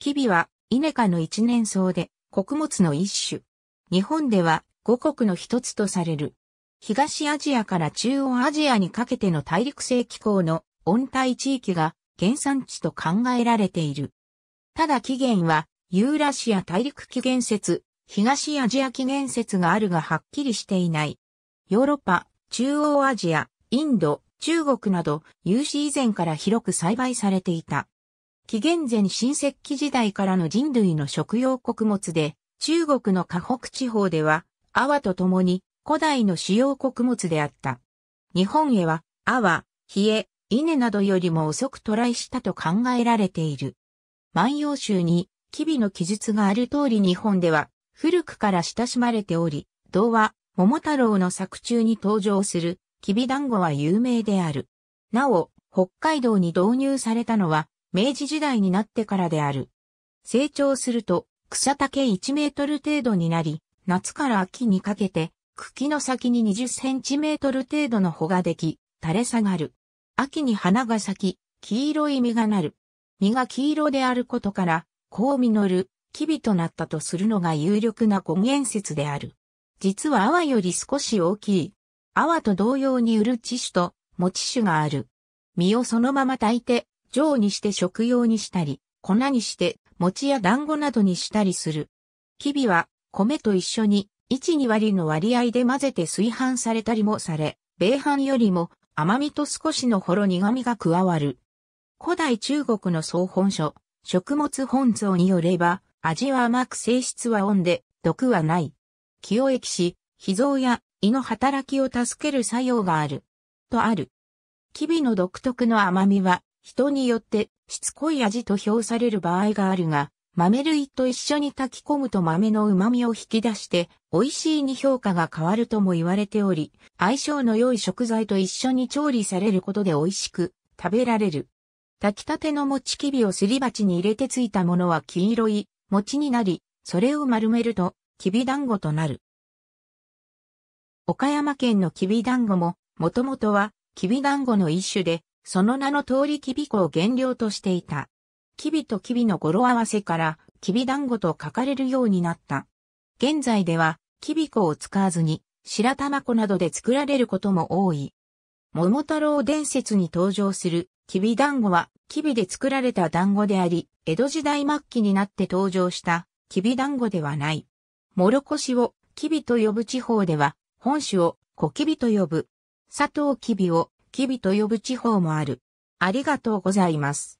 キビは、イネ科の一年草で、穀物の一種。日本では、五穀の一つとされる。東アジアから中央アジアにかけての大陸性気候の温帯地域が原産地と考えられている。ただ起源は、ユーラシア大陸起源説、東アジア起源説があるがはっきりしていない。ヨーロッパ、中央アジア、インド、中国など、有史以前から広く栽培されていた。紀元前新石器時代からの人類の食用穀物で、中国の河北地方では、阿波と共に古代の主要穀物であった。日本へは、阿波、冷え、稲などよりも遅く渡来したと考えられている。万葉集に、吉備の記述がある通り日本では、古くから親しまれており、童話、桃太郎の作中に登場する、吉備団子は有名である。なお、北海道に導入されたのは、明治時代になってからである。成長すると、草丈1メートル程度になり、夏から秋にかけて、茎の先に20センチメートル程度の穂ができ、垂れ下がる。秋に花が咲き、黄色い実がなる。実が黄色であることから、こう実る、キビとなったとするのが有力な語源説である。実は泡より少し大きい。泡と同様に売るち種と持ち種がある。実をそのまま炊いて錠にして食用にしたり、粉にして餅や団子などにしたりする。キビは米と一緒に1、2割の割合で混ぜて炊飯されたりもされ、米飯よりも甘みと少しのほろ苦みが加わる。古代中国の総本書、食物本草によれば、味は甘く性質は温で、毒はない。気を液し、脾臓や胃の働きを助ける作用がある。とある。キビの独特の甘みは、人によってしつこい味と評される場合があるが、豆類と一緒に炊き込むと豆の旨味を引き出して美味しいに評価が変わるとも言われており、相性の良い食材と一緒に調理されることで美味しく食べられる。炊きたての餅きびをすり鉢に入れてついたものは黄色い餅になり、それを丸めるときび団子となる。岡山県のきび団子も、もともとはきび団子の一種で、その名の通りキビ粉を原料としていた。キビとキビの語呂合わせから、キビ団子と書かれるようになった。現在では、キビ粉を使わずに、白玉粉などで作られることも多い。桃太郎伝説に登場する、キビ団子は、キビで作られた団子であり、江戸時代末期になって登場した、キビ団子ではない。もろこしを、キビと呼ぶ地方では、本種を、小キビと呼ぶ。佐藤キビを、吉備と呼ぶ地方もある。ありがとうございます。